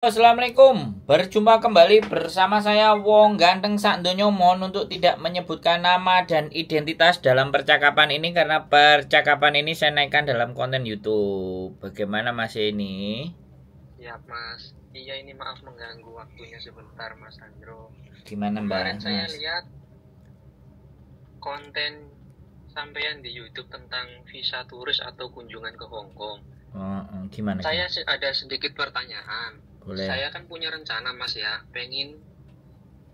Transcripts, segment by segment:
Assalamualaikum Berjumpa kembali bersama saya Wong Ganteng Santonyo. Mohon untuk tidak menyebutkan nama dan identitas dalam percakapan ini Karena percakapan ini saya naikkan dalam konten Youtube Bagaimana mas ini? Ya mas, iya ini maaf mengganggu waktunya sebentar mas Andro Gimana mbak? Kemarin mas? saya lihat konten sampean di Youtube tentang visa turis atau kunjungan ke Hongkong oh, oh, gimana? Saya ada sedikit pertanyaan boleh. Saya kan punya rencana Mas ya, pengen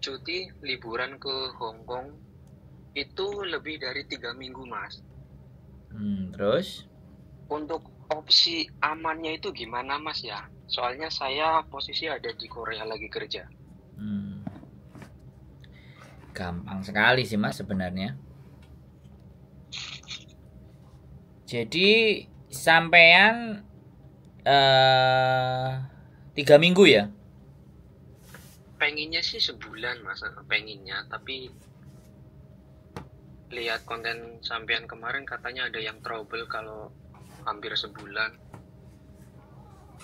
cuti liburan ke Hong Kong itu lebih dari tiga minggu Mas. Hmm, terus? Untuk opsi amannya itu gimana Mas ya? Soalnya saya posisi ada di Korea lagi kerja. Hmm. Gampang sekali sih Mas sebenarnya. Jadi sampean eh tiga minggu ya pengennya sih sebulan masa pengennya tapi lihat konten sampean kemarin katanya ada yang trouble kalau hampir sebulan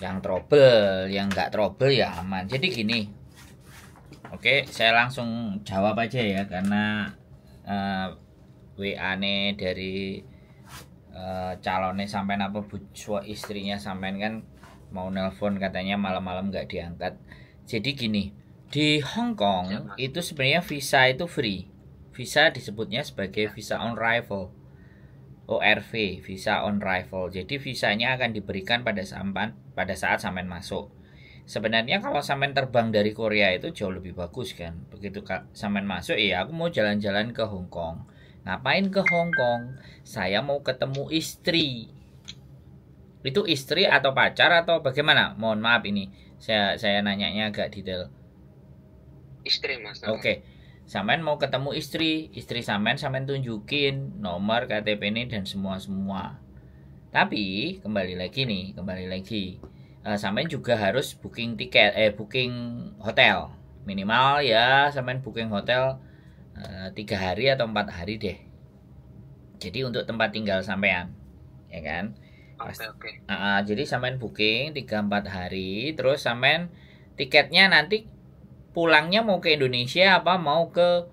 yang trouble yang nggak trouble ya aman jadi gini oke saya langsung jawab aja ya karena uh, eh, WA ne dari uh, calonnya sampean apa bujo istrinya sampean kan mau nelpon katanya malam-malam nggak diangkat jadi gini di Hong Kong itu sebenarnya visa itu free visa disebutnya sebagai nah. visa on arrival ORV visa on arrival jadi visanya akan diberikan pada sampan pada saat sampean masuk sebenarnya kalau sampean terbang dari Korea itu jauh lebih bagus kan begitu sampean masuk ya aku mau jalan-jalan ke Hong Kong ngapain ke Hong Kong saya mau ketemu istri itu istri atau pacar atau bagaimana? Mohon maaf ini saya saya nanyanya agak detail. Istri Mas. Oke. Okay. Samen mau ketemu istri, istri Samen Samen tunjukin nomor KTP ini dan semua-semua. Tapi kembali lagi nih, kembali lagi. Uh, eh, Samen juga harus booking tiket eh booking hotel. Minimal ya Samen booking hotel eh, tiga hari atau empat hari deh jadi untuk tempat tinggal sampean ya kan okay, Okay. Uh, jadi samain booking 3 4 hari, terus samain tiketnya nanti pulangnya mau ke Indonesia apa mau ke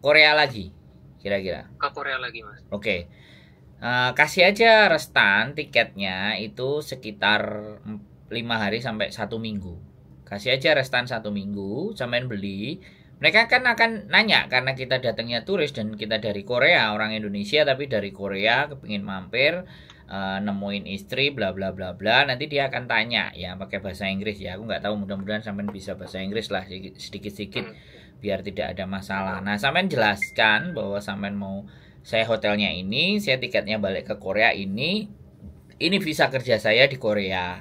Korea lagi? Kira-kira. Ke Korea lagi, Mas. Oke. Okay. Uh, eh, kasih aja restan tiketnya itu sekitar 5 hari sampai satu minggu. Kasih aja restan satu minggu, samain beli. Mereka kan akan nanya karena kita datangnya turis dan kita dari Korea, orang Indonesia tapi dari Korea kepingin mampir uh, nemuin istri bla bla bla bla nanti dia akan tanya ya pakai bahasa Inggris ya aku nggak tahu mudah-mudahan sampean bisa bahasa Inggris lah sedikit-sedikit hmm. biar tidak ada masalah nah sampean jelaskan bahwa sampean mau saya hotelnya ini saya tiketnya balik ke Korea ini ini visa kerja saya di Korea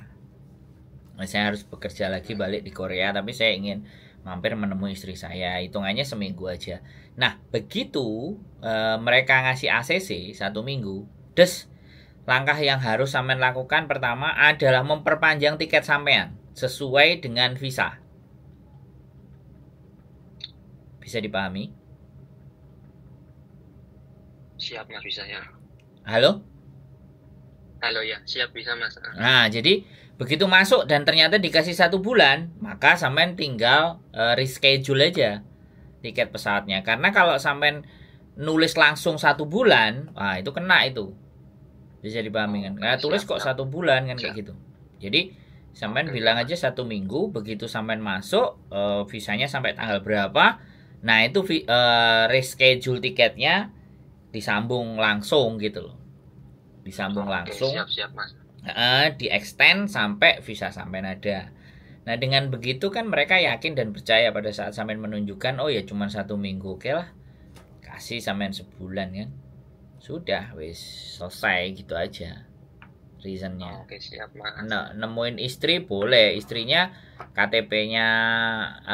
nah, saya harus bekerja lagi hmm. balik di Korea tapi saya ingin mampir menemui istri saya hitungannya seminggu aja nah begitu e, mereka ngasih ACC satu minggu des Langkah yang harus sampean lakukan pertama adalah memperpanjang tiket sampean sesuai dengan visa. Bisa dipahami? Siap mas bisa ya. Halo? Halo ya, siap bisa mas. Nah jadi begitu masuk dan ternyata dikasih satu bulan, maka sampean tinggal uh, reschedule aja tiket pesawatnya. Karena kalau sampean nulis langsung satu bulan, wah itu kena itu bisa dipahami kan nah tulis kok satu bulan kan kayak gitu jadi sampean bilang aja satu minggu begitu sampean masuk uh, visanya sampai tanggal berapa nah itu uh, reschedule tiketnya disambung langsung gitu loh disambung langsung siap, Uh, di extend sampai visa sampean ada Nah dengan begitu kan mereka yakin dan percaya pada saat sampean menunjukkan oh ya cuma satu minggu oke okay lah kasih sampean sebulan kan. Ya sudah wis selesai gitu aja reasonnya. Oh, oke siap mas. nemuin istri boleh, istrinya KTP-nya uh,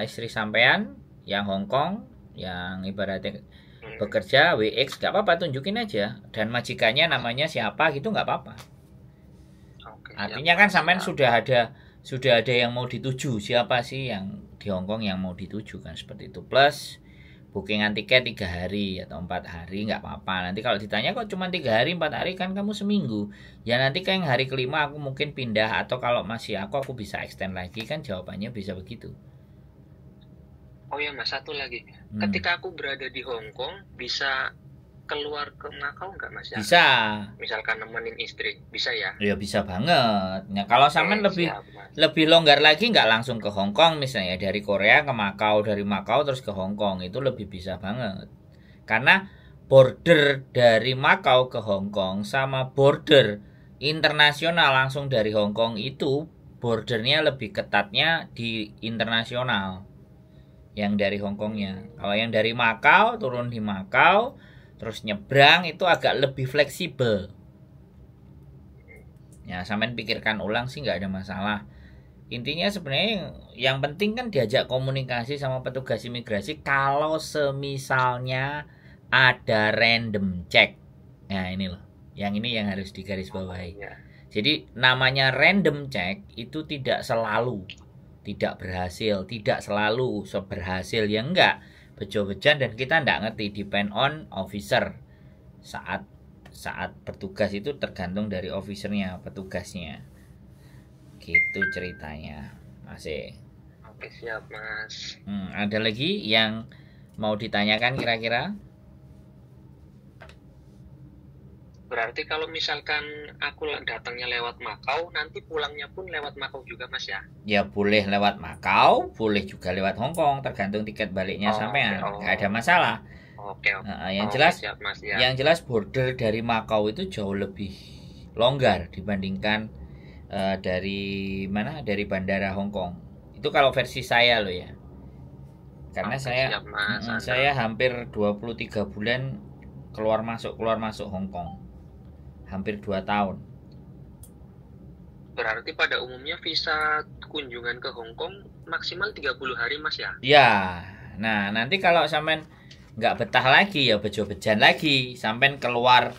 eh, istri sampean yang Hongkong, yang ibaratnya hmm. bekerja WX gak apa-apa tunjukin aja dan majikannya namanya siapa gitu gak apa-apa. Artinya kan sampean sudah ada sudah ada yang mau dituju siapa sih yang di Hongkong yang mau dituju kan seperti itu plus bookingan tiket tiga hari atau empat hari nggak apa-apa nanti kalau ditanya kok cuma tiga hari empat hari kan kamu seminggu ya nanti kayak hari kelima aku mungkin pindah atau kalau masih aku aku bisa extend lagi kan jawabannya bisa begitu oh ya mas satu lagi hmm. ketika aku berada di Hong Kong bisa keluar ke Makau nggak mas? Bisa. Misalkan nemenin istri, bisa ya? Iya bisa banget. Nah, kalau sama eh, lebih siap, lebih longgar lagi nggak langsung ke Hong Kong misalnya dari Korea ke Makau, dari Makau terus ke Hong Kong itu lebih bisa banget. Karena border dari Makau ke Hong Kong sama border internasional langsung dari Hong Kong itu bordernya lebih ketatnya di internasional yang dari Hong Kongnya. Hmm. Kalau yang dari Makau turun di Makau terus nyebrang itu agak lebih fleksibel ya sampean pikirkan ulang sih nggak ada masalah intinya sebenarnya yang penting kan diajak komunikasi sama petugas imigrasi kalau semisalnya ada random check nah ini loh yang ini yang harus digarisbawahi iya. jadi namanya random check itu tidak selalu tidak berhasil tidak selalu seberhasil ya enggak bejo-bejan dan kita tidak ngerti depend on officer saat saat bertugas itu tergantung dari officernya petugasnya gitu ceritanya masih oke siap mas hmm, ada lagi yang mau ditanyakan kira-kira Berarti kalau misalkan aku datangnya lewat Makau, nanti pulangnya pun lewat Makau juga, Mas ya? Ya boleh lewat Makau, boleh juga lewat Hong Kong, tergantung tiket baliknya oh, sampean, okay, oh. ada masalah. Oke. Okay, okay. Nah, yang oh, jelas, siap, mas, ya. yang jelas border dari Makau itu jauh lebih longgar dibandingkan uh, dari mana? Dari bandara Hong Kong. Itu kalau versi saya loh ya. Karena okay, saya siap, mas, saya hampir 23 bulan keluar masuk keluar masuk Hong Kong hampir 2 tahun. Berarti pada umumnya visa kunjungan ke Hong Kong maksimal 30 hari Mas ya? Iya. Nah, nanti kalau sampean nggak betah lagi ya bejo-bejan lagi, sampean keluar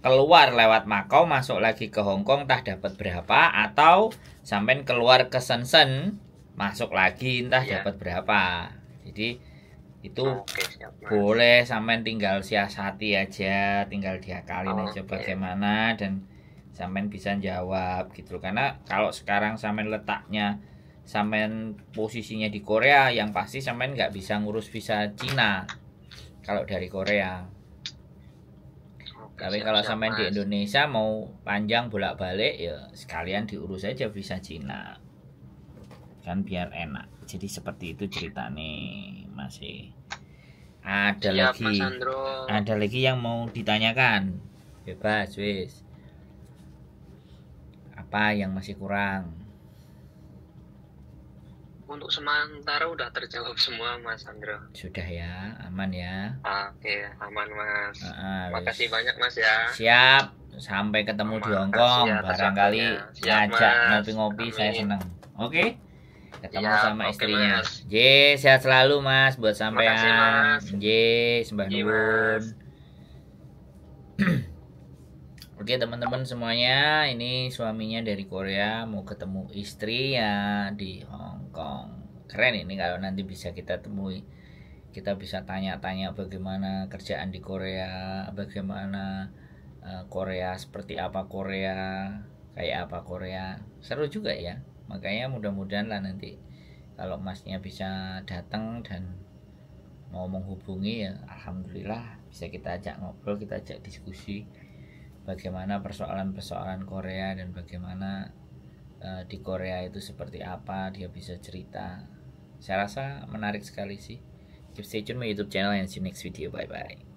keluar lewat Makau masuk lagi ke Hong Kong tah dapat berapa atau sampean keluar ke Shenzhen masuk lagi entah ya. dapat berapa. Jadi itu okay, siap, boleh sampean tinggal siasati aja tinggal diakalin oh, aja bagaimana dan sampean bisa jawab gitu karena kalau sekarang sampean letaknya sampean posisinya di Korea yang pasti sampean nggak bisa ngurus visa Cina kalau dari Korea Oke, tapi siap, kalau sampean di Indonesia mau panjang bolak-balik ya sekalian diurus aja visa Cina kan biar enak jadi seperti itu ceritanya masih ada Siap, lagi ada lagi yang mau ditanyakan bebas wis apa yang masih kurang untuk sementara udah terjawab semua Mas Andro sudah ya aman ya oke aman Mas uh, makasih banyak Mas ya siap sampai ketemu aman, di Hongkong barangkali ngajak ngopi-ngopi saya senang oke okay? ketemu ya, sama okay, istrinya. J sehat selalu Mas buat sampean. J sembah iya, nuwun. Oke teman-teman semuanya, ini suaminya dari Korea mau ketemu istri ya di Hong Kong. Keren ini kalau nanti bisa kita temui. Kita bisa tanya-tanya bagaimana kerjaan di Korea, bagaimana uh, Korea seperti apa Korea, kayak apa Korea. Seru juga ya makanya mudah-mudahan lah nanti kalau masnya bisa datang dan mau menghubungi ya alhamdulillah bisa kita ajak ngobrol kita ajak diskusi bagaimana persoalan-persoalan Korea dan bagaimana uh, di Korea itu seperti apa dia bisa cerita saya rasa menarik sekali sih keep stay tune my YouTube channel and see you next video bye bye